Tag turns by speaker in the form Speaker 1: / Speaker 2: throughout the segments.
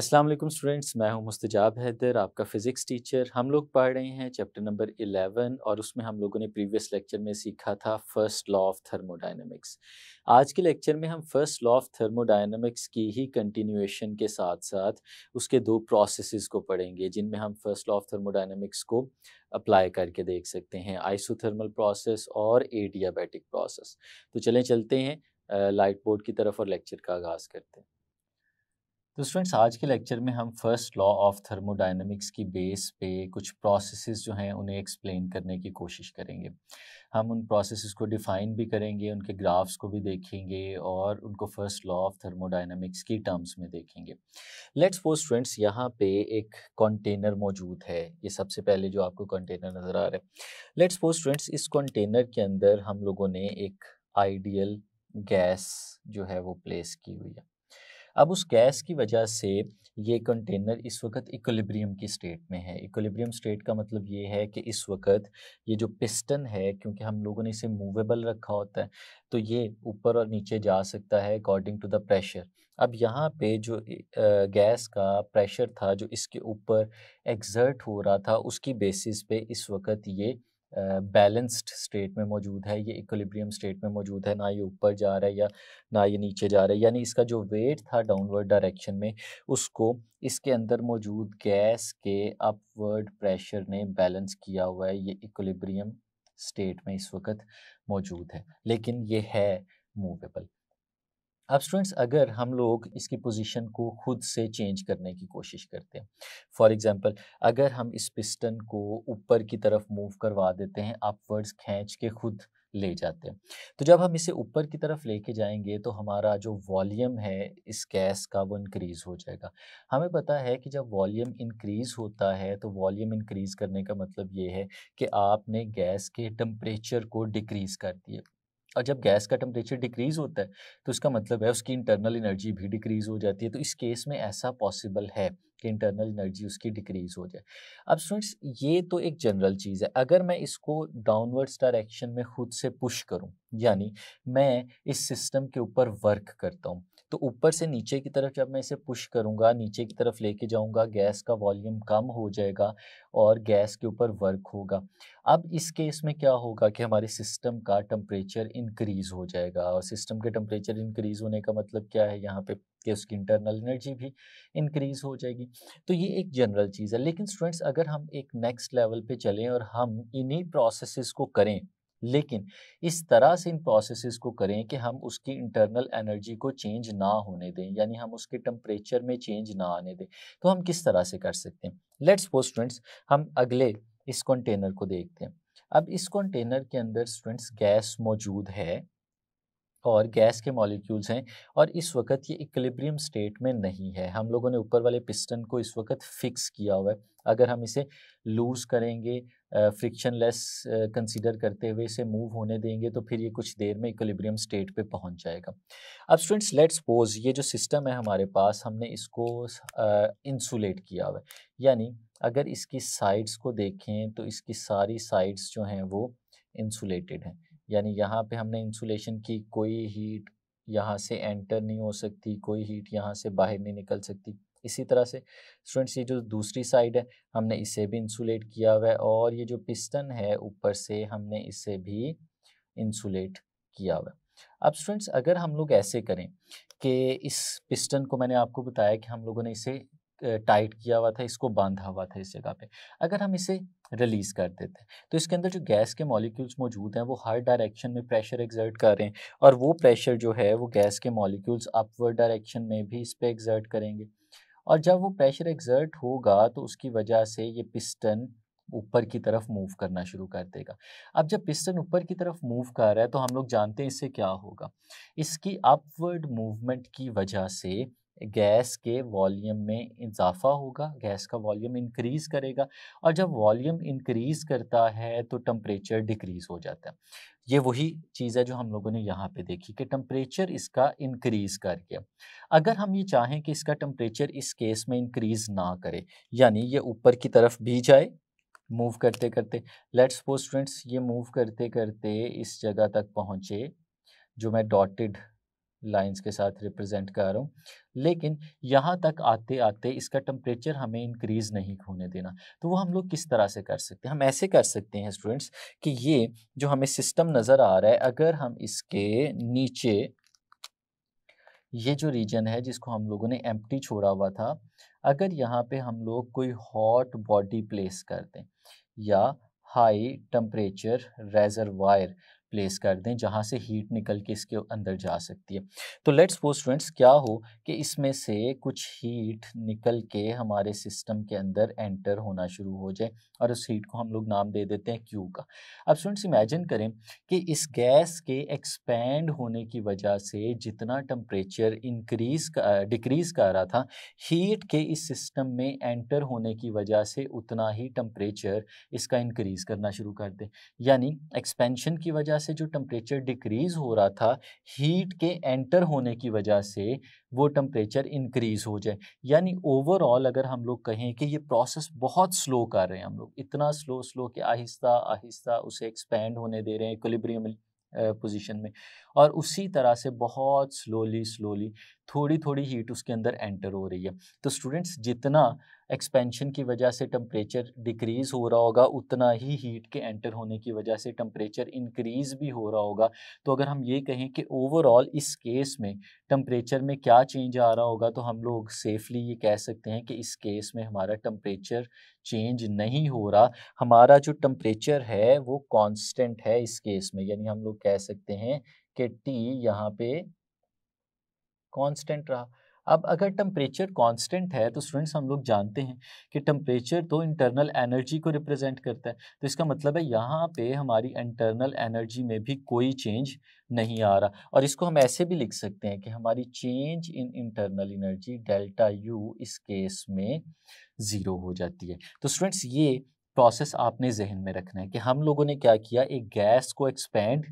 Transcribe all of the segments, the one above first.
Speaker 1: अस्सलाम वालेकुम स्टूडेंट्स मैं हूं मुस्तजाब हैदर आपका फ़िज़िक्स टीचर हम लोग पढ़ रहे हैं चैप्टर नंबर 11 और उसमें हम लोगों ने प्रीवियस लेक्चर में सीखा था फर्स्ट लॉ ऑफ थर्मोडाइनमिक्स आज के लेक्चर में हम फर्स्ट लॉ ऑफ थर्मोडाइनमिक्स की ही कंटिन्यूएशन के साथ साथ उसके दो प्रोसेस को पढ़ेंगे जिनमें हम फर्स्ट लॉ ऑफ थर्मोडाइनमिक्स को अप्लाई करके देख सकते हैं आइसोथर्मल प्रोसेस और एडियाबैटिक प्रोसेस तो चलें चलते हैं लाइट बोर्ड की तरफ और लेक्चर का आगाज़ करते हैं तो स्टूडेंट्स आज के लेक्चर में हम फर्स्ट लॉ ऑफ थर्मोडाइनमिक्स की बेस पे कुछ प्रोसेसेस जो हैं उन्हें एक्सप्लेन करने की कोशिश करेंगे हम उन प्रोसेसेस को डिफाइन भी करेंगे उनके ग्राफ्स को भी देखेंगे और उनको फर्स्ट लॉ ऑफ थर्मोडाइनमिक्स की टर्म्स में देखेंगे लेट्स सपोज स्टूडेंट्स यहाँ पे एक कंटेनर मौजूद है ये सबसे पहले जो आपको कंटेनर नज़र आ रहा है लेट्स सपोज स्टूडेंट्स इस कंटेनर के अंदर हम लोगों ने एक आइडियल गैस जो है वो प्लेस की हुई है अब उस गैस की वजह से ये कंटेनर इस वक्त इक्विलिब्रियम की स्टेट में है इक्विलिब्रियम स्टेट का मतलब ये है कि इस वक्त ये जो पिस्टन है क्योंकि हम लोगों ने इसे मूवेबल रखा होता है तो ये ऊपर और नीचे जा सकता है अकॉर्डिंग टू द प्रेशर अब यहाँ पे जो गैस का प्रेशर था जो इसके ऊपर एग्जर्ट हो रहा था उसकी बेसिस पे इस वक्त ये बैलेंस्ड स्टेट में मौजूद है ये इक्विलिब्रियम स्टेट में मौजूद है ना ये ऊपर जा रहा है या ना ये नीचे जा रहा है यानी इसका जो वेट था डाउनवर्ड डायरेक्शन में उसको इसके अंदर मौजूद गैस के अपवर्ड प्रेशर ने बैलेंस किया हुआ है ये इक्विलिब्रियम स्टेट में इस वक्त मौजूद है लेकिन ये है मूवेबल अब स्टूडेंट्स अगर हम लोग इसकी पोजीशन को खुद से चेंज करने की कोशिश करते हैं फॉर एग्जांपल अगर हम इस पिस्टन को ऊपर की तरफ मूव करवा देते हैं अपवर्ड्स खींच के खुद ले जाते हैं तो जब हम इसे ऊपर की तरफ लेके जाएंगे तो हमारा जो वॉल्यूम है इस गैस का वो इंक्रीज़ हो जाएगा हमें पता है कि जब वॉल्यूम इंक्रीज़ होता है तो वॉल्यूम इंक्रीज़ करने का मतलब ये है कि आपने गैस के टम्परेचर को डिक्रीज़ कर दिया और जब गैस का टेम्परेचर डिक्रीज होता है तो उसका मतलब है उसकी इंटरनल एनर्जी भी डिक्रीज हो जाती है तो इस केस में ऐसा पॉसिबल है कि इंटरनल एनर्जी उसकी डिक्रीज हो जाए अब स्टूडेंट्स ये तो एक जनरल चीज़ है अगर मैं इसको डाउनवर्ड्स डायरेक्शन में खुद से पुश करूँ यानी मैं इस सिस्टम के ऊपर वर्क करता हूँ तो ऊपर से नीचे की तरफ जब मैं इसे पुश करूँगा नीचे की तरफ लेके जाऊँगा गैस का वॉल्यूम कम हो जाएगा और गैस के ऊपर वर्क होगा अब इस केस में क्या होगा कि हमारे सिस्टम का टम्परेचर इंक्रीज़ हो जाएगा और सिस्टम के टम्परेचर इंक्रीज़ होने का मतलब क्या है यहाँ पे कि उसकी इंटरनल एनर्जी भी इंक्रीज़ हो जाएगी तो ये एक जनरल चीज़ है लेकिन स्टूडेंट्स अगर हम एक नेक्स्ट लेवल पे चलें और हम इन्हीं प्रोसेसेस को करें लेकिन इस तरह से इन प्रोसेसेस को करें कि हम उसकी इंटरनल एनर्जी को चेंज ना होने दें यानी हम उसके टम्परेचर में चेंज ना आने दें तो हम किस तरह से कर सकते हैं लेट्स वो स्टूडेंट्स हम अगले इस कंटेनर को देखते हैं अब इस कंटेनर के अंदर स्टूडेंट्स गैस मौजूद है और गैस के मॉलिक्यूल्स हैं और इस वक्त ये इक्लिब्रियम स्टेट में नहीं है हम लोगों ने ऊपर वाले पिस्टन को इस वक्त फिक्स किया हुआ है अगर हम इसे लूज़ करेंगे फ्रिक्शन लेस कंसिडर करते हुए इसे मूव होने देंगे तो फिर ये कुछ देर में इक्वलिब्रियम स्टेट पे पहुंच जाएगा अब स्टूडेंट्स लेट्स सपोज ये जो सिस्टम है हमारे पास हमने इसको इंसुलेट किया हुआ है यानी अगर इसकी साइड्स को देखें तो इसकी सारी साइड्स जो हैं वो इंसुलेटेड हैं यानी यहाँ पे हमने इंसुलेशन की कोई हीट यहाँ से एंटर नहीं हो सकती कोई हीट यहाँ से बाहर नहीं निकल सकती इसी तरह से स्टूडेंट्स ये जो दूसरी साइड है हमने इसे भी इंसुलेट किया हुआ है और ये जो पिस्टन है ऊपर से हमने इसे भी इंसुलेट किया हुआ है अब स्टूडेंट्स अगर हम लोग ऐसे करें कि इस पिस्टन को मैंने आपको बताया कि हम लोगों ने इसे टाइट किया हुआ था इसको बांधा हुआ था इस जगह पे अगर हम इसे रिलीज़ कर देते हैं तो इसके अंदर जो गैस के मॉलिक्यूल्स मौजूद हैं वो हर डायरेक्शन में प्रेशर एग्जर्ट कर रहे हैं और वो प्रेशर जो है वो गैस के मॉलिक्यूल्स अपवर्ड डायरेक्शन में भी इस पर एग्जर्ट करेंगे और जब वो प्रेशर एग्जर्ट होगा तो उसकी वजह से ये पिस्टन ऊपर की तरफ मूव करना शुरू कर देगा अब जब पिस्टन ऊपर की तरफ मूव कर रहा है तो हम लोग जानते हैं इससे क्या होगा इसकी अपवर्ड मूवमेंट की वजह से गैस के वॉल्यूम में इजाफा होगा गैस का वॉल्यूम इंक्रीज करेगा और जब वॉल्यूम इंक्रीज करता है तो टम्परेचर डिक्रीज हो जाता है ये वही चीज़ है जो हम लोगों ने यहाँ पे देखी कि टम्परेचर इसका इंक्रीज कर गया अगर हम ये चाहें कि इसका टम्परेचर इस केस में इंक्रीज ना करे यानी ये ऊपर की तरफ भी जाए मूव करते करते लेट्स सपोज स्टूडेंट्स ये मूव करते करते इस जगह तक पहुँचे जो मैं डॉटेड लाइंस के साथ रिप्रेजेंट कर रहा हूँ लेकिन यहाँ तक आते आते इसका टम्परेचर हमें इंक्रीज़ नहीं होने देना तो वो हम लोग किस तरह से कर सकते हैं हम ऐसे कर सकते हैं स्टूडेंट्स कि ये जो हमें सिस्टम नज़र आ रहा है अगर हम इसके नीचे ये जो रीजन है जिसको हम लोगों ने एम छोड़ा हुआ था अगर यहाँ पे हम लोग कोई हॉट बॉडी प्लेस कर दें या हाई टम्परेचर रेजरवायर प्लेस कर दें जहाँ से हीट निकल के इसके अंदर जा सकती है तो लेट्स सपोज स्टूडेंट्स क्या हो कि इसमें से कुछ हीट निकल के हमारे सिस्टम के अंदर एंटर होना शुरू हो जाए और उस हीट को हम लोग नाम दे देते हैं क्यू का अब स्टूडेंट्स इमेजिन करें कि इस गैस के एक्सपेंड होने की वजह से जितना टम्परेचर इंक्रीज डिक्रीज़ कर रहा था हीट के इस सिस्टम में एंटर होने की वजह से उतना ही टम्परेचर इसका इंक्रीज़ करना शुरू कर दें यानी एक्सपेंशन की वजह से जो टम्परेचर डिक्रीज़ हो रहा था हीट के एंटर होने की वजह से वो टम्परेचर इंक्रीज़ हो जाए यानी ओवरऑल अगर हम लोग कहें कि ये प्रोसेस बहुत स्लो कर रहे हैं हम लोग इतना स्लो स्लो कि आहिस्ता आहिस्ता उसे एक्सपेंड होने दे रहे हैं कोलिब्रियम पोजिशन में और उसी तरह से बहुत स्लोली स्लोली थोड़ी थोड़ी हीट उसके अंदर एंटर हो रही है तो स्टूडेंट्स जितना एक्सपेंशन की वजह से टम्परेचर डिक्रीज़ हो रहा होगा उतना ही हीट के एंटर होने की वजह से टम्परेचर इंक्रीज़ भी हो रहा होगा तो अगर हम ये कहें कि ओवरऑल इस केस में टम्परेचर में क्या चेंज आ रहा होगा तो हम लोग सेफली ये कह सकते हैं कि इस केस में हमारा टम्परेचर चेंज नहीं हो रहा हमारा जो टम्परेचर है वो कॉन्स्टेंट है इस केस में यानी हम लोग कह सकते हैं कि टी यहाँ पे कांस्टेंट रहा अब अगर टम्परेचर कांस्टेंट है तो स्टूडेंट्स हम लोग जानते हैं कि टम्परेचर तो इंटरनल एनर्जी को रिप्रेजेंट करता है तो इसका मतलब है यहाँ पे हमारी इंटरनल एनर्जी में भी कोई चेंज नहीं आ रहा और इसको हम ऐसे भी लिख सकते हैं कि हमारी change in internal energy delta U इस केस में ज़ीरो हो जाती है तो स्टूडेंट्स ये प्रोसेस आपने जहन में रखना है कि हम लोगों ने क्या किया एक गैस को एक्सपेंड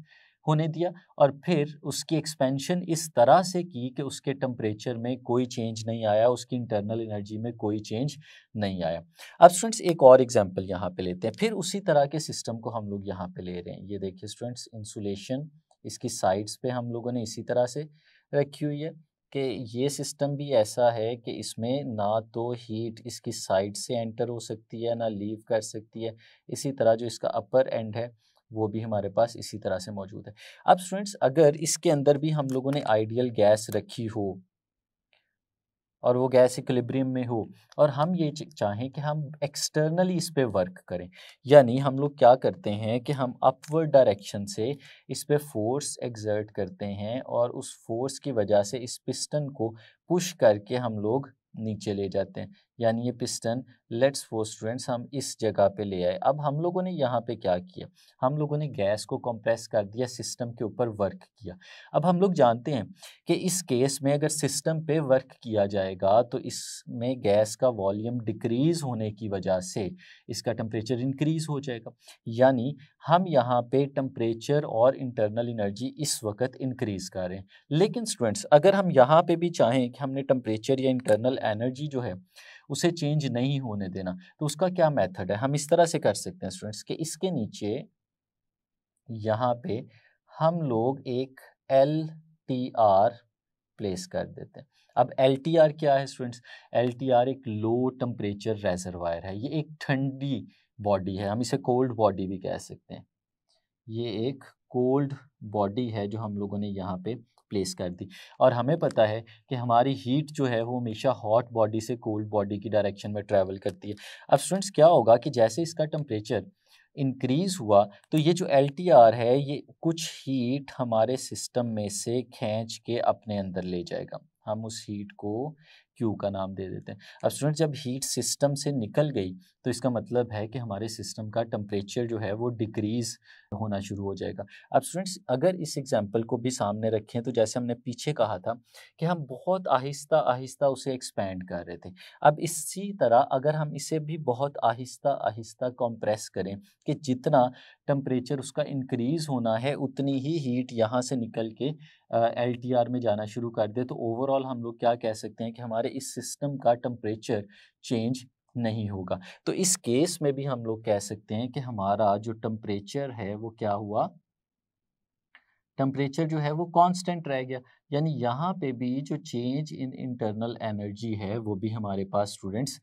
Speaker 1: होने दिया और फिर उसकी एक्सपेंशन इस तरह से की कि उसके टम्परेचर में कोई चेंज नहीं आया उसकी इंटरनल एनर्जी में कोई चेंज नहीं आया अब स्टूडेंट्स एक और एग्जाम्पल यहाँ पर लेते हैं फिर उसी तरह के सिस्टम को हम लोग यहाँ पर ले रहे हैं ये देखिए स्टूडेंट्स इंसुलेशन इसकी साइड्स पे हम लोगों ने इसी तरह से रखी हुई है कि ये सिस्टम भी ऐसा है कि इसमें ना तो हीट इसकी साइड से एंटर हो सकती है ना लीव कर सकती है इसी तरह जो इसका अपर एंड है वो भी हमारे पास इसी तरह से मौजूद है अब स्टूडेंट्स अगर इसके अंदर भी हम लोगों ने आइडियल गैस रखी हो और वो गैस इक्लिब्रियम में हो और हम ये चाहें कि हम एक्सटर्नली इस पर वर्क करें यानी हम लोग क्या करते हैं कि हम अपवर्ड डायरेक्शन से इस पर फोर्स एग्जर्ट करते हैं और उस फोर्स की वजह से इस पिस्टन को पुश करके हम लोग नीचे ले जाते हैं यानी ये पिस्टन लेट्स फोर स्टूडेंट्स हम इस जगह पे ले आए अब हम लोगों ने यहाँ पे क्या किया हम लोगों ने गैस को कंप्रेस कर दिया सिस्टम के ऊपर वर्क किया अब हम लोग जानते हैं कि इस केस में अगर सिस्टम पे वर्क किया जाएगा तो इसमें गैस का वॉल्यूम डिक्रीज़ होने की वजह से इसका टेम्परेचर इंक्रीज़ हो जाएगा यानी हम यहाँ पे टम्परेचर और इंटरनल एनर्जी इस वक्त इंक्रीज़ कर रहे हैं लेकिन स्टूडेंट्स अगर हम यहाँ पे भी चाहें कि हमने टम्परेचर या इंटरनल एनर्जी जो है उसे चेंज नहीं होने देना तो उसका क्या मेथड है हम इस तरह से कर सकते हैं स्टूडेंट्स कि इसके नीचे यहाँ पे हम लोग एक एल टी आर प्लेस कर देते हैं अब एल टी आर क्या है स्टूडेंट्स एल टी आर एक लो टम्परेचर रेजरवायर है ये एक ठंडी बॉडी है हम इसे कोल्ड बॉडी भी कह सकते हैं ये एक कोल्ड बॉडी है जो हम लोगों ने यहाँ पे प्लेस कर दी और हमें पता है कि हमारी हीट जो है वो हमेशा हॉट बॉडी से कोल्ड बॉडी की डायरेक्शन में ट्रैवल करती है अब स्टूडेंट्स क्या होगा कि जैसे इसका टम्परेचर इंक्रीज़ हुआ तो ये जो एल है ये कुछ हीट हमारे सिस्टम में से खींच के अपने अंदर ले जाएगा हम उस हीट को क्यू का नाम दे देते हैं अब स्टूडेंट जब हीट सिस्टम से निकल गई तो इसका मतलब है कि हमारे सिस्टम का टम्परेचर जो है वो डिक्रीज़ होना शुरू हो जाएगा अब स्टूडेंट्स अगर इस एग्जाम्पल को भी सामने रखें तो जैसे हमने पीछे कहा था कि हम बहुत आहिस्ता आहिस्ता उसे एक्सपेंड कर रहे थे अब इसी तरह अगर हम इसे भी बहुत आहिस्ता आहिस्ता कंप्रेस करें कि जितना टम्परेचर उसका इंक्रीज़ होना है उतनी ही हीट यहाँ से निकल के एल में जाना शुरू कर दे तो ओवरऑल हम लोग क्या कह सकते हैं कि हमारे हमारे इस सिस्टम का टम्परेचर चेंज नहीं होगा तो इस केस में भी हम लोग कह सकते हैं कि हमारा जो टम्परेचर है वो क्या हुआ टम्परेचर जो है वो कांस्टेंट रह गया यानी यहाँ पे भी जो चेंज इन इंटरनल एनर्जी है वो भी हमारे पास स्टूडेंट्स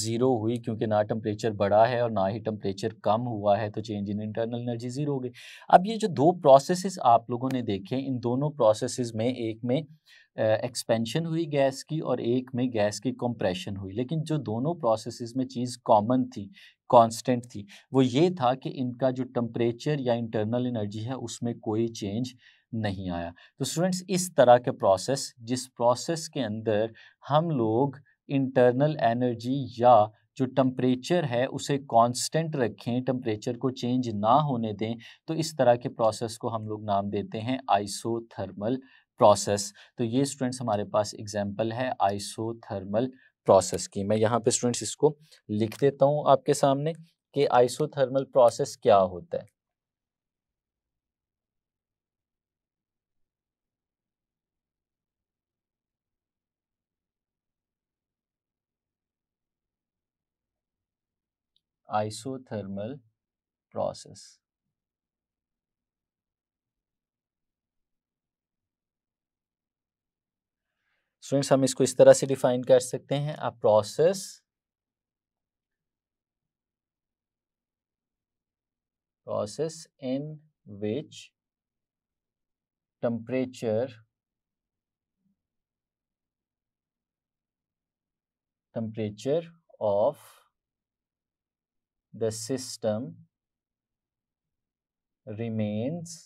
Speaker 1: ज़ीरो हुई क्योंकि ना टम्परेचर बढ़ा है और ना ही टम्परेचर कम हुआ है तो change in internal energy zero हो गई अब ये जो दो प्रोसेसेस आप लोगों ने देखे इन दोनों प्रोसेसेस में एक में एक्सपेंशन हुई गैस की और एक में गैस की कंप्रेशन हुई लेकिन जो दोनों प्रोसेसेस में चीज़ कॉमन थी कांस्टेंट थी वो ये था कि इनका जो टम्परेचर या इंटरनल एनर्जी है उसमें कोई चेंज नहीं आया तो स्टूडेंट्स इस तरह के प्रोसेस जिस प्रोसेस के अंदर हम लोग इंटरनल एनर्जी या जो टम्परेचर है उसे कांस्टेंट रखें टम्परेचर को चेंज ना होने दें तो इस तरह के प्रोसेस को हम लोग नाम देते हैं आइसोथर्मल प्रोसेस तो ये स्टूडेंट्स हमारे पास एग्जाम्पल है आइसोथर्मल प्रोसेस की मैं यहाँ पे स्टूडेंट्स इसको लिख देता हूँ आपके सामने कि आइसोथर्मल प्रोसेस क्या होता है आइसोथर्मल प्रोसेस स्टूडेंट्स हम इसको इस तरह से डिफाइन कर सकते हैं a process process in which temperature temperature of the system remains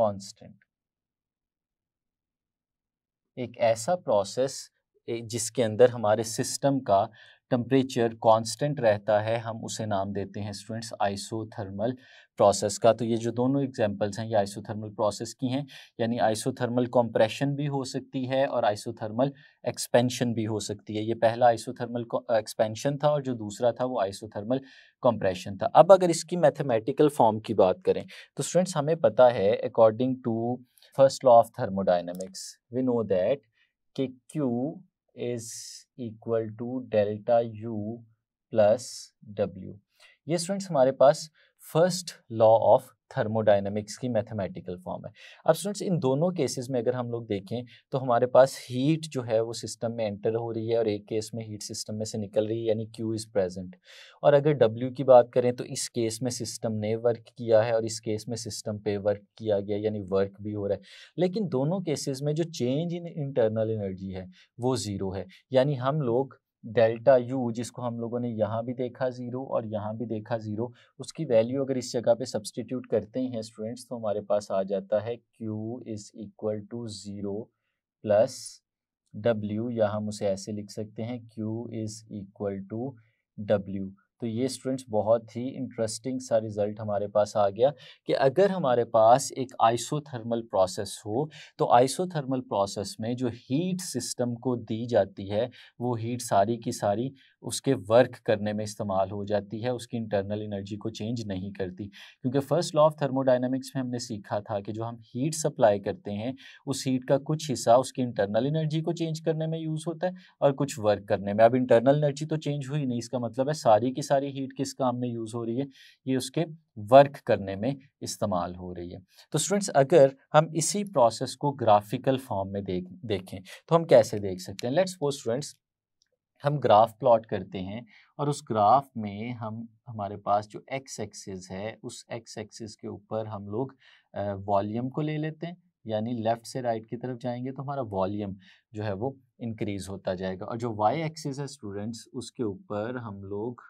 Speaker 1: constant एक ऐसा प्रोसेस जिसके अंदर हमारे सिस्टम का टम्परेचर कांस्टेंट रहता है हम उसे नाम देते हैं स्टूडेंट्स आइसोथर्मल प्रोसेस का तो ये जो दोनों एग्जांपल्स हैं ये आइसोथर्मल प्रोसेस की हैं यानी आइसोथर्मल कंप्रेशन भी हो सकती है और आइसोथर्मल एक्सपेंशन भी हो सकती है ये पहला आइसोथर्मल एक्सपेंशन था और जो दूसरा था वो आइसोथर्मल कंप्रेशन था अब अगर इसकी मैथमेटिकल फॉर्म की बात करें तो स्टूडेंट्स हमें पता है according to first law of thermodynamics, we know that Q is equal to delta U plus W. ये स्टूडेंट्स हमारे पास फर्स्ट लॉ ऑफ थर्मोडाइनमिक्स की मैथमेटिकल फॉर्म है अब स्टूडेंट्स इन दोनों केसेस में अगर हम लोग देखें तो हमारे पास हीट जो है वो सिस्टम में एंटर हो रही है और एक केस में हीट सिस्टम में से निकल रही है यानी क्यू इज़ प्रेजेंट और अगर डब्ल्यू की बात करें तो इस केस में सिस्टम ने वर्क किया है और इस केस में सिस्टम पे वर्क किया गया यानी वर्क भी हो रहा है लेकिन दोनों केसेज में जो चेंज इन इंटरनल एनर्जी है वो ज़ीरो है यानी हम लोग डेल्टा यू जिसको हम लोगों ने यहाँ भी देखा ज़ीरो और यहाँ भी देखा ज़ीरो उसकी वैल्यू अगर इस जगह पे सब्सटीट्यूट करते हैं स्टूडेंट्स तो हमारे पास आ जाता है Q is equal to zero plus W या हम उसे ऐसे लिख सकते हैं Q is equal to W तो ये स्टूडेंट्स बहुत ही इंटरेस्टिंग सा रिज़ल्ट हमारे पास आ गया कि अगर हमारे पास एक आइसोथर्मल प्रोसेस हो तो आइसोथर्मल प्रोसेस में जो हीट सिस्टम को दी जाती है वो हीट सारी की सारी उसके वर्क करने में इस्तेमाल हो जाती है उसकी इंटरनल एनर्जी को चेंज नहीं करती क्योंकि फर्स्ट लॉ ऑफ थर्मोडाइनमिक्स में हमने सीखा था कि जो हम हीट सप्लाई करते हैं उस हीट का कुछ हिस्सा उसकी इंटरनल एनर्जी को चेंज करने में यूज़ होता है और कुछ वर्क करने में अब इंटरनल एनर्जी तो चेंज हुई नहीं इसका मतलब है सारी की सारी हीट किस काम में यूज़ हो रही है ये उसके वर्क करने में इस्तेमाल हो रही है तो स्टूडेंट्स अगर हम इसी प्रोसेस को ग्राफिकल फॉर्म में देख देखें तो हम कैसे देख सकते हैं लेट्स वो स्टूडेंट्स हम ग्राफ प्लॉट करते हैं और उस ग्राफ में हम हमारे पास जो एक्स एक्सिस है उस एक्स एक्सिस के ऊपर हम लोग वॉल्यूम को ले लेते हैं यानी लेफ़्ट से राइट की तरफ जाएंगे तो हमारा वॉल्यूम जो है वो इंक्रीज़ होता जाएगा और जो वाई एक्सिस है स्टूडेंट्स उसके ऊपर हम लोग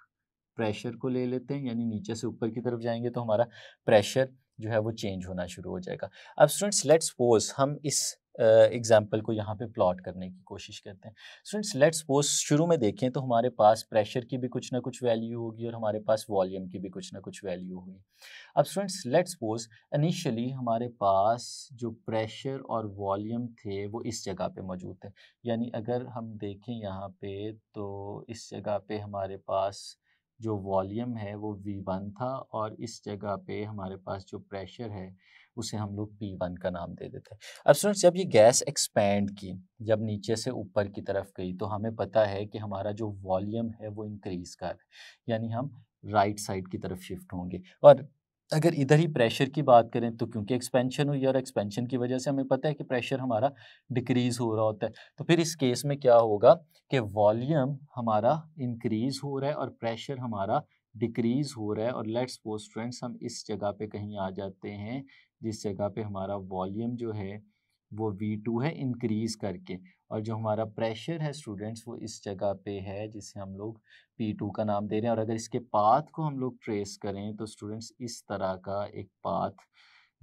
Speaker 1: प्रेशर को ले लेते हैं यानी नीचे से ऊपर की तरफ जाएंगे तो हमारा प्रेशर जो है वो चेंज होना शुरू हो जाएगा अब स्टूडेंट्स लेट सपोज हम इस एग्जाम्पल uh, को यहाँ पे प्लॉट करने की कोशिश करते हैं स्टूडेंट्स लेट्स सपोज शुरू में देखें तो हमारे पास प्रेशर की भी कुछ ना कुछ वैल्यू होगी और हमारे पास वॉल्यूम की भी कुछ ना कुछ वैल्यू होगी अब स्टूडेंट्स लेट्स सपोज इनिशियली हमारे पास जो प्रेशर और वॉल्यूम थे वो इस जगह पे मौजूद थे यानी अगर हम देखें यहाँ पे तो इस जगह पे हमारे पास जो वॉल्यूम है वो V1 था और इस जगह पे हमारे पास जो प्रेशर है उसे हम लोग P1 का नाम दे देते हैं अब स्टूडेंट्स जब ये गैस एक्सपेंड की जब नीचे से ऊपर की तरफ गई तो हमें पता है कि हमारा जो वॉल्यूम है वो इंक्रीज कर यानी हम राइट right साइड की तरफ शिफ्ट होंगे और अगर इधर ही प्रेशर की बात करें तो क्योंकि एक्सपेंशन हुई और एक्सपेंशन की वजह से हमें पता है कि प्रेशर हमारा डिक्रीज हो रहा होता है तो फिर इस केस में क्या होगा कि वॉल्यूम हमारा इंक्रीज हो रहा है और प्रेशर हमारा डिक्रीज हो रहा है और लेट्स पोस्ट फ्रेंड्स हम इस जगह पे कहीं आ जाते हैं जिस जगह पे हमारा वॉल्यूम जो है वो V2 है इंक्रीज़ करके और जो हमारा प्रेशर है स्टूडेंट्स वो इस जगह पे है जिसे हम लोग P2 का नाम दे रहे हैं और अगर इसके पाथ को हम लोग ट्रेस करें तो स्टूडेंट्स इस तरह का एक पाथ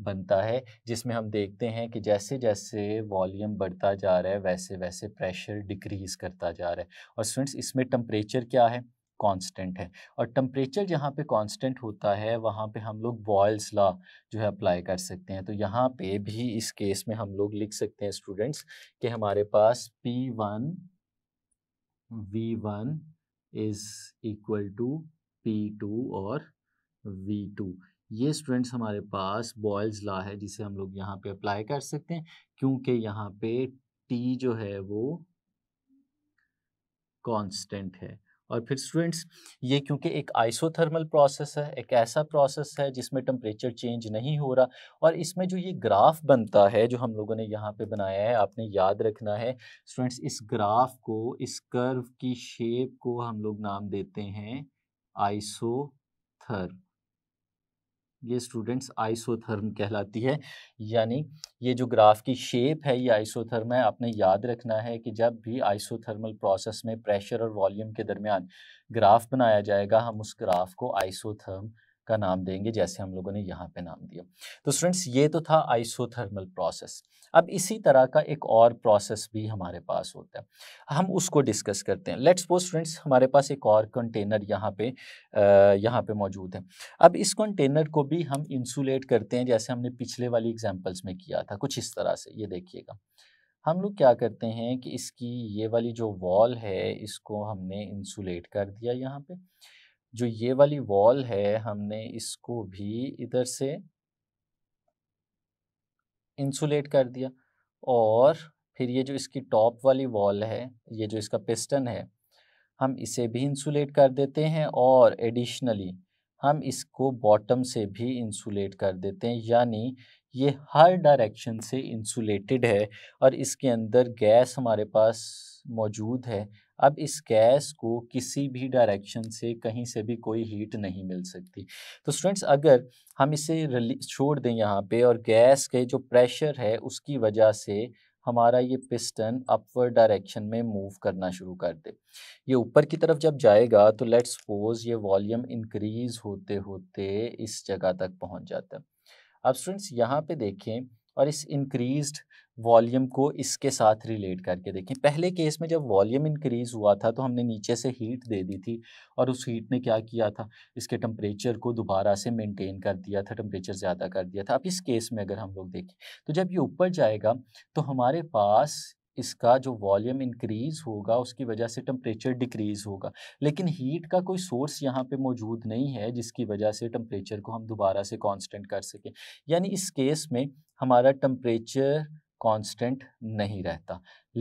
Speaker 1: बनता है जिसमें हम देखते हैं कि जैसे जैसे वॉल्यूम बढ़ता जा रहा है वैसे वैसे प्रेशर डिक्रीज़ करता जा रहा है और स्टूडेंट्स इसमें टम्परेचर क्या है कांस्टेंट है और टम्परेचर जहाँ पे कांस्टेंट होता है वहाँ पे हम लोग बॉयल्स लॉ जो है अप्लाई कर सकते हैं तो यहाँ पे भी इस केस में हम लोग लिख सकते हैं स्टूडेंट्स कि हमारे पास P one V one is equal to P two और वी टू ये स्टूडेंट्स हमारे पास बॉयल्स लॉ है जिसे हम लोग यहाँ पे अप्लाई कर सकते हैं क्योंकि यहाँ पे टी जो है वो कांस्टेंट है और फिर स्टूडेंट्स ये क्योंकि एक आइसोथर्मल प्रोसेस है एक ऐसा प्रोसेस है जिसमें टम्परेचर चेंज नहीं हो रहा और इसमें जो ये ग्राफ बनता है जो हम लोगों ने यहाँ पे बनाया है आपने याद रखना है स्टूडेंट्स इस ग्राफ को इस कर्व की शेप को हम लोग नाम देते हैं आइसोथर्म ये स्टूडेंट्स आइसोथर्म कहलाती है यानी ये जो ग्राफ की शेप है ये आइसोथर्म है आपने याद रखना है कि जब भी आइसोथर्मल प्रोसेस में प्रेशर और वॉल्यूम के दरमियान ग्राफ बनाया जाएगा हम उस ग्राफ को आइसोथर्म का नाम देंगे जैसे हम लोगों ने यहाँ पे नाम दिया तो स्टूडेंट्स ये तो था आइसोथर्मल प्रोसेस अब इसी तरह का एक और प्रोसेस भी हमारे पास होता है हम उसको डिस्कस करते हैं लेट्स सपोज फ्रेंड्स हमारे पास एक और कंटेनर यहाँ पे यहाँ पे मौजूद है अब इस कंटेनर को भी हम इंसुलेट करते हैं जैसे हमने पिछले वाली एग्जाम्पल्स में किया था कुछ इस तरह से ये देखिएगा हम लोग क्या करते हैं कि इसकी ये वाली जो वॉल है इसको हमने इंसुलेट कर दिया यहाँ पर जो ये वाली वॉल है हमने इसको भी इधर से इंसुलेट कर दिया और फिर ये जो इसकी टॉप वाली वॉल है ये जो इसका पिस्टन है हम इसे भी इंसुलेट कर देते हैं और एडिशनली हम इसको बॉटम से भी इंसुलेट कर देते हैं यानी ये हर डायरेक्शन से इंसुलेटेड है और इसके अंदर गैस हमारे पास मौजूद है अब इस गैस को किसी भी डायरेक्शन से कहीं से भी कोई हीट नहीं मिल सकती तो स्टूडेंट्स अगर हम इसे छोड़ दें यहाँ पे और गैस के जो प्रेशर है उसकी वजह से हमारा ये पिस्टन अपवर्ड डायरेक्शन में मूव करना शुरू कर दे ये ऊपर की तरफ जब जाएगा तो लेट्स सपोज ये वॉल्यूम इंक्रीज होते होते इस जगह तक पहुँच जाता है अब स्टूडेंट्स यहाँ पे देखें और इस इंक्रीज्ड वॉल्यूम को इसके साथ रिलेट करके देखें पहले केस में जब वॉल्यूम इंक्रीज हुआ था तो हमने नीचे से हीट दे दी थी और उस हीट ने क्या किया था इसके टम्परेचर को दोबारा से मेंटेन कर दिया था टम्परेचर ज़्यादा कर दिया था अब इस केस में अगर हम लोग देखें तो जब ये ऊपर जाएगा तो हमारे पास इसका जो वॉल्यूम इंक्रीज होगा उसकी वजह से टम्परेचर डिक्रीज होगा लेकिन हीट का कोई सोर्स यहाँ पे मौजूद नहीं है जिसकी वजह से टम्परेचर को हम दोबारा से कांस्टेंट कर सकें यानी इस केस में हमारा टम्परेचर कांस्टेंट नहीं रहता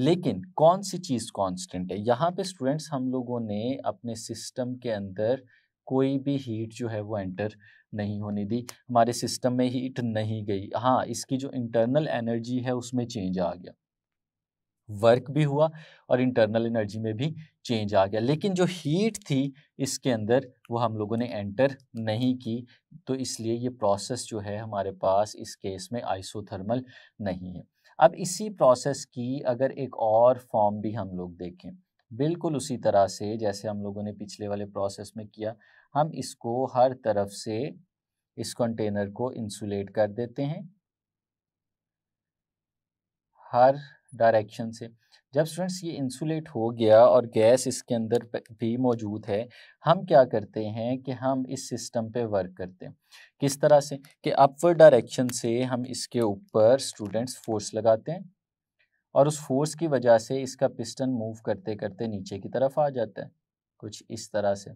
Speaker 1: लेकिन कौन सी चीज़ कांस्टेंट है यहाँ पे स्टूडेंट्स हम लोगों ने अपने सिस्टम के अंदर कोई भी हीट जो है वो एंटर नहीं होने दी हमारे सिस्टम में हीट नहीं गई हाँ इसकी जो इंटरनल एनर्जी है उसमें चेंज आ गया वर्क भी हुआ और इंटरनल एनर्जी में भी चेंज आ गया लेकिन जो हीट थी इसके अंदर वो हम लोगों ने एंटर नहीं की तो इसलिए ये प्रोसेस जो है हमारे पास इस केस में आइसोथर्मल नहीं है अब इसी प्रोसेस की अगर एक और फॉर्म भी हम लोग देखें बिल्कुल उसी तरह से जैसे हम लोगों ने पिछले वाले प्रोसेस में किया हम इसको हर तरफ से इस कंटेनर को इंसुलेट कर देते हैं हर डायरेक्शन से जब स्टूडेंट्स ये इंसुलेट हो गया और गैस इसके अंदर भी मौजूद है हम क्या करते हैं कि हम इस सिस्टम पे वर्क करते हैं किस तरह से कि अपवर्ड डायरेक्शन से हम इसके ऊपर स्टूडेंट्स फोर्स लगाते हैं और उस फोर्स की वजह से इसका पिस्टन मूव करते करते नीचे की तरफ आ जाता है कुछ इस तरह से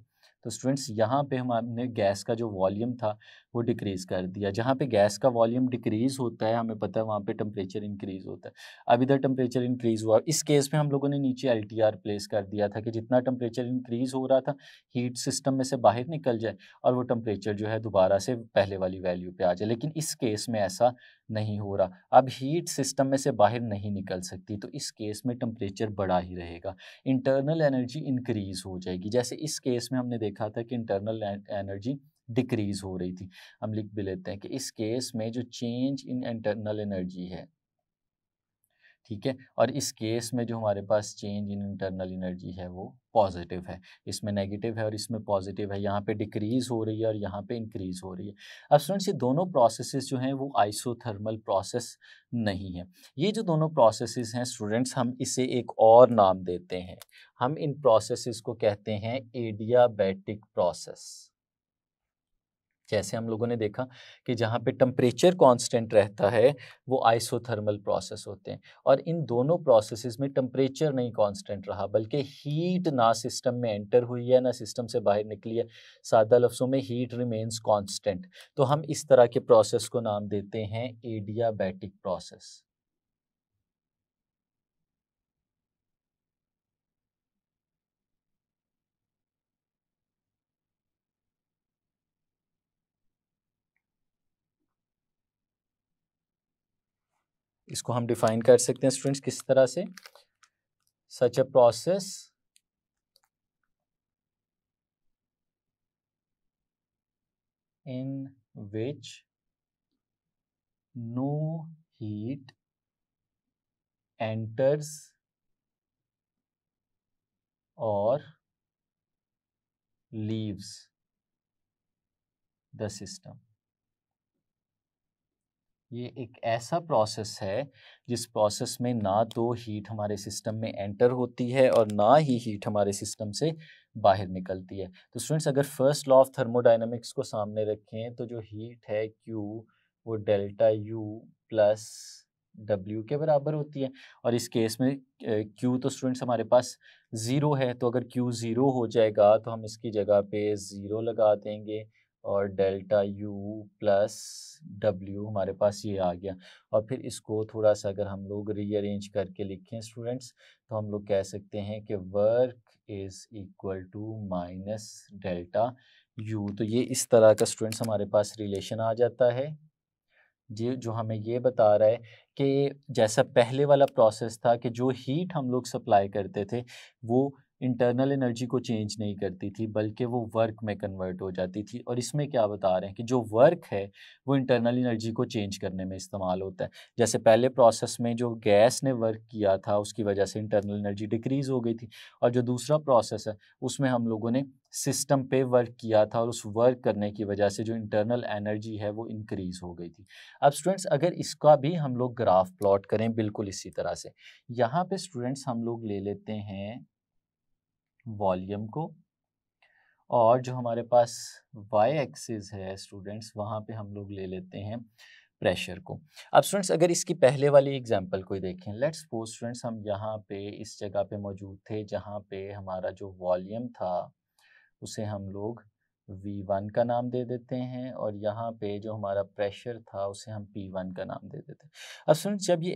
Speaker 1: तो स्टूडेंट्स यहाँ पे हमने गैस का जो वॉल्यूम था वो डिक्रीज़ कर दिया जहाँ पे गैस का वॉल्यूम डिक्रीज़ होता है हमें पता है वहाँ पे टेम्परेचर इंक्रीज़ होता है अब इधर टेम्परेचर इंक्रीज़ हुआ इस केस में हम लोगों ने नीचे एल प्लेस कर दिया था कि जितना टेम्परेचर इंक्रीज़ हो रहा था हीट सिस्टम में से बाहर निकल जाए और वो टेम्परेचर जो है दोबारा से पहले वाली वैल्यू पर आ जाए लेकिन इस केस में ऐसा नहीं हो रहा अब हीट सिस्टम में से बाहर नहीं निकल सकती तो इस केस में टेम्परेचर बड़ा ही रहेगा इंटरनल एनर्जी इंक्रीज़ हो जाएगी जैसे इस केस में हमने देखा देखा था कि इंटरनल एनर्जी डिक्रीज़ हो रही थी हम लिख भी लेते हैं कि इस केस में जो चेंज इन इंटरनल एनर्जी है ठीक है और इस केस में जो हमारे पास चेंज इन इंटरनल एनर्जी है वो पॉजिटिव है इसमें नेगेटिव है और इसमें पॉजिटिव है यहाँ पे डिक्रीज हो रही है और यहाँ पे इंक्रीज हो रही है अब स्टूडेंट्स ये दोनों प्रोसेसेस जो हैं वो आइसोथर्मल प्रोसेस नहीं है ये जो दोनों प्रोसेसेस हैं स्टूडेंट्स हम इसे एक और नाम देते हैं हम इन प्रोसेसेस को कहते हैं एडियाबैटिक प्रोसेस जैसे हम लोगों ने देखा कि जहाँ पे टम्परेचर कांस्टेंट रहता है वो आइसोथर्मल प्रोसेस होते हैं और इन दोनों प्रोसेसेस में टम्परेचर नहीं कांस्टेंट रहा बल्कि हीट ना सिस्टम में एंटर हुई है ना सिस्टम से बाहर निकली है सादा लफ्ज़ों में हीट रिमेंस कांस्टेंट तो हम इस तरह के प्रोसेस को नाम देते हैं एडियाबैटिक प्रोसेस इसको हम डिफाइन कर सकते हैं स्टूडेंट्स किस तरह से such a process in which no heat enters or leaves the system. ये एक ऐसा प्रोसेस है जिस प्रोसेस में ना तो हीट हमारे सिस्टम में एंटर होती है और ना ही हीट हमारे सिस्टम से बाहर निकलती है तो स्टूडेंट्स अगर फर्स्ट लॉ ऑफ थर्मोडाइनमिक्स को सामने रखें तो जो हीट है क्यू वो डेल्टा यू प्लस डब्ल्यू के बराबर होती है और इस केस में क्यू तो स्टूडेंट्स हमारे पास ज़ीरो है तो अगर क्यू ज़ीरो हो जाएगा तो हम इसकी जगह पे ज़ीरो लगा देंगे और डेल्टा यू प्लस डब्ल्यू हमारे पास ये आ गया और फिर इसको थोड़ा सा अगर हम लोग रीअरेंज करके लिखें स्टूडेंट्स तो हम लोग कह सकते हैं कि work is equal to minus delta U तो ये इस तरह का स्टूडेंट्स हमारे पास रिलेशन आ जाता है जो जो हमें ये बता रहा है कि जैसा पहले वाला प्रोसेस था कि जो हीट हम लोग सप्लाई करते थे वो इंटरनल एनर्जी को चेंज नहीं करती थी बल्कि वो वर्क में कन्वर्ट हो जाती थी और इसमें क्या बता रहे हैं कि जो वर्क है वो इंटरनल एनर्जी को चेंज करने में इस्तेमाल होता है जैसे पहले प्रोसेस में जो गैस ने वर्क किया था उसकी वजह से इंटरनल एनर्जी डिक्रीज़ हो गई थी और जो दूसरा प्रोसेस है उसमें हम लोगों ने सिस्टम पे वर्क किया था और उस वर्क करने की वजह से जो इंटरनल एनर्जी है वो इंक्रीज़ हो गई थी अब स्टूडेंट्स अगर इसका भी हम लोग ग्राफ प्लॉट करें बिल्कुल इसी तरह से यहाँ पे स्टूडेंट्स हम लोग ले लेते हैं वॉल्यूम को और जो हमारे पास वाई एक्सिस है स्टूडेंट्स वहाँ पे हम लोग ले लेते हैं प्रेशर को अब स्टूडेंट्स अगर इसकी पहले वाली एग्जांपल को देखें लेट्स सपोज स्टूडेंट्स हम यहाँ पे इस जगह पे मौजूद थे जहाँ पे हमारा जो वॉल्यूम था उसे हम लोग V1 का नाम दे देते हैं और यहाँ पे जो हमारा प्रेशर था उसे हम P1 का नाम दे देते हैं अब स्टूडेंट्स जब ये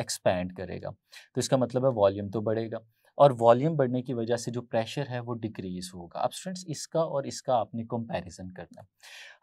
Speaker 1: एक्सपैंड करेगा तो इसका मतलब है वॉल्यूम तो बढ़ेगा और वॉल्यूम बढ़ने की वजह से जो प्रेशर है वो डिक्रीज़ होगा अब स्टूडेंट्स इसका और इसका आपने कंपैरिजन करना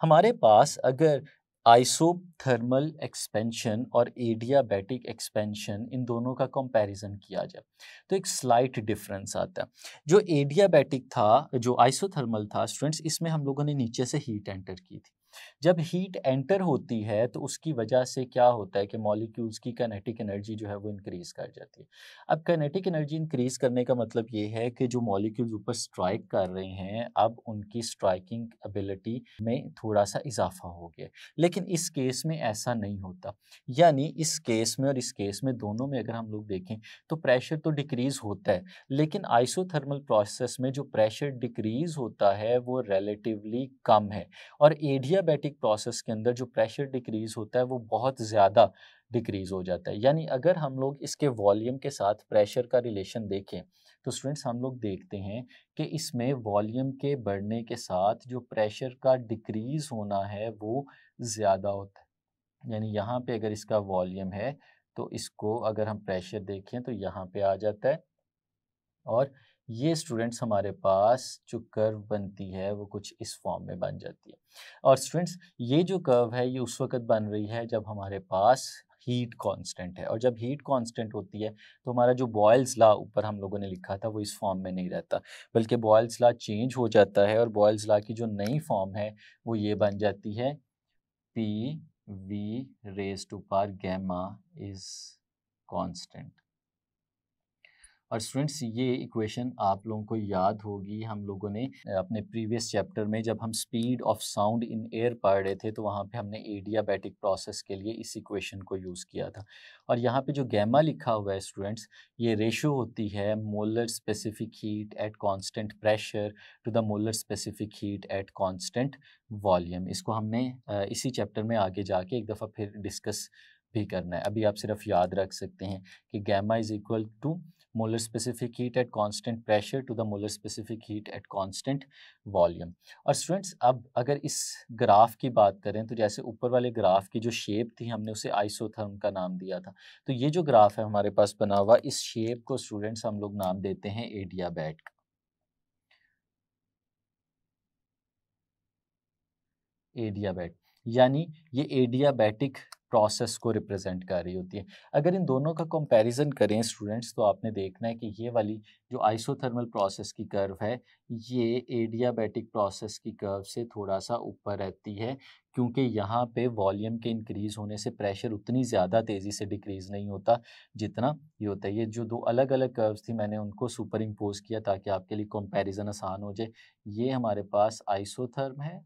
Speaker 1: हमारे पास अगर आइसोथर्मल एक्सपेंशन और एडियाबैटिक एक्सपेंशन इन दोनों का कंपैरिजन किया जाए तो एक स्लाइट डिफरेंस आता है जो एडियाबैटिक था जो आइसोथर्मल था स्टूडेंट्स इसमें हम लोगों ने नीचे से हीट एंटर की थी जब हीट एंटर होती है तो उसकी वजह से क्या होता है कि मॉलिक्यूल्स की कनेटिक एनर्जी जो है वो इंक्रीज कर जाती है अब कनेटिक एनर्जी इंक्रीज करने का मतलब ये है कि जो मॉलिक्यूल्स ऊपर स्ट्राइक कर रहे हैं अब उनकी स्ट्राइकिंग एबिलिटी में थोड़ा सा इजाफा हो गया लेकिन इस केस में ऐसा नहीं होता यानी इस केस में और इस केस में दोनों में अगर हम लोग देखें तो प्रेशर तो डिक्रीज होता है लेकिन आइसोथर्मल प्रोसेस में जो प्रेशर डिक्रीज होता है वो रिलेटिवली कम है और एडिया एडियाबेटिक प्रोसेस के अंदर जो प्रेशर डिक्रीज़ होता है वो बहुत ज़्यादा डिक्रीज़ हो जाता है यानी अगर हम लोग इसके वॉल्यूम के साथ प्रेशर का रिलेशन देखें तो स्टूडेंट्स हम लोग देखते हैं कि इसमें वॉल्यूम के बढ़ने के साथ जो प्रेशर का डिक्रीज़ होना है वो ज़्यादा होता है यानी यहाँ पे अगर इसका वॉल्यूम है तो इसको अगर हम प्रेशर देखें तो यहाँ पे आ जाता है और ये स्टूडेंट्स हमारे पास जो कर्व बनती है वो कुछ इस फॉर्म में बन जाती है और स्टूडेंट्स ये जो कर्व है ये उस वक्त बन रही है जब हमारे पास हीट कांस्टेंट है और जब हीट कांस्टेंट होती है तो हमारा जो बॉयल्स ला ऊपर हम लोगों ने लिखा था वो इस फॉर्म में नहीं रहता बल्कि बॉयल्स ला चेंज हो जाता है और बॉयल्स ला की जो नई फॉर्म है वो ये बन जाती है P V raise to power gamma is constant और स्टूडेंट्स ये इक्वेशन आप लोगों को याद होगी हम लोगों ने अपने प्रीवियस चैप्टर में जब हम speed of sound in air पढ़ रहे थे तो वहाँ पे हमने एडियाबैटिक प्रोसेस के लिए इस इक्वेशन को यूज़ किया था और यहाँ पे जो गैमा लिखा हुआ है स्टूडेंट्स ये रेशो होती है molar specific heat at constant pressure to the molar specific heat at constant volume इसको हमने इसी चैप्टर में आगे जाके एक दफ़ा फिर डिस्कस भी करना है अभी आप सिर्फ याद रख सकते हैं कि gamma is equal to molar specific heat at constant pressure to the molar specific heat at constant volume और students अब अगर इस graph की बात करें तो जैसे ऊपर वाले graph की जो shape थी हमने उसे isotherm का नाम दिया था तो ये जो graph है हमारे पास बना हुआ इस shape को students हम लोग नाम देते हैं एडियाबैट का एडियाबैट यानी ये एडियाबैटिक प्रोसेस को रिप्रेजेंट कर रही होती है अगर इन दोनों का कंपैरिजन करें स्टूडेंट्स तो आपने देखना है कि ये वाली जो आइसोथर्मल प्रोसेस की कर्व है ये एडियाबैटिक प्रोसेस की कर्व से थोड़ा सा ऊपर रहती है क्योंकि यहाँ पे वॉल्यूम के इंक्रीज़ होने से प्रेशर उतनी ज़्यादा तेज़ी से डिक्रीज़ नहीं होता जितना ये होता है ये जो दो अलग अलग कर्व्स थी मैंने उनको सुपर इम्पोज किया ताकि आपके लिए कंपैरिजन आसान हो जाए ये हमारे पास आइसोथर्म है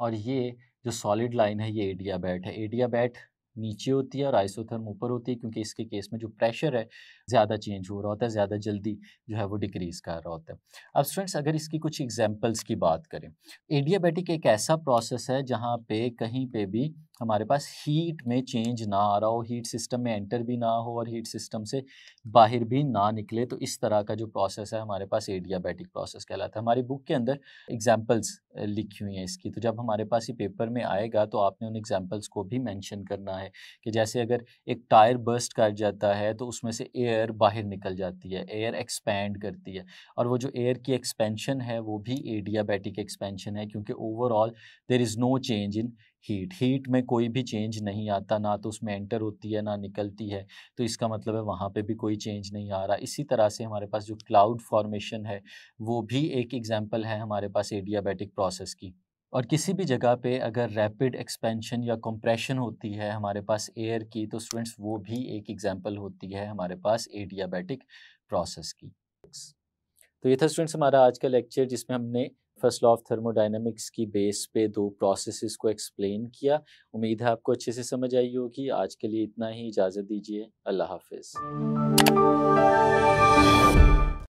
Speaker 1: और ये जो सॉलिड लाइन है ये एडिया बैट है एडिया बैट नीचे होती है और आइसोथर्म ऊपर होती है क्योंकि इसके केस में जो प्रेशर है ज़्यादा चेंज हो रहा होता है ज़्यादा जल्दी जो है वो डिक्रीज़ कर रहा होता है अब स्टूडेंट्स अगर इसकी कुछ एग्जांपल्स की बात करें एडियाबैटिक एक ऐसा प्रोसेस है जहाँ पे कहीं पे भी हमारे पास हीट में चेंज ना आ रहा हो हीट सिस्टम में एंटर भी ना हो और हीट सिस्टम से बाहर भी ना निकले तो इस तरह का जो प्रोसेस है हमारे पास एडियाबैटिक प्रोसेस कहलाता है हमारी बुक के अंदर एग्जाम्पल्स लिखी हुई हैं इसकी तो जब हमारे पास ये पेपर में आएगा तो आपने उन एग्जाम्पल्स को भी मैंशन करना है कि जैसे अगर एक टायर बर्स्ट कर जाता है तो उसमें से एयर बाहर निकल जाती है एयर एक्सपैंड करती है और वो जो एयर की एक्सपेंशन है वो भी एडियाबैटिक एक्सपेंशन है क्योंकि overall there is no change in heat heat में कोई भी चेंज नहीं आता ना तो उसमें एंटर होती है ना निकलती है तो इसका मतलब है वहाँ पे भी कोई चेंज नहीं आ रहा इसी तरह से हमारे पास जो क्लाउड फॉर्मेशन है वो भी एक एग्जाम्पल है हमारे पास एडियाबैटिक प्रोसेस की और किसी भी जगह पे अगर रैपिड एक्सपेंशन या कंप्रेशन होती है हमारे पास एयर की तो स्टूडेंट्स वो भी एक एग्जाम्पल होती है हमारे पास एडियाबैटिक प्रोसेस की तो ये था स्टूडेंट्स हमारा आज का लेक्चर जिसमें हमने फर्स्ट लॉ ऑफ थर्मोडाइनमिक्स की बेस पे दो प्रोसेसेस को एक्सप्लेन किया उम्मीद है आपको अच्छे से समझ आई होगी आज के लिए इतना ही इजाज़त दीजिए अल्लाह हाफिज़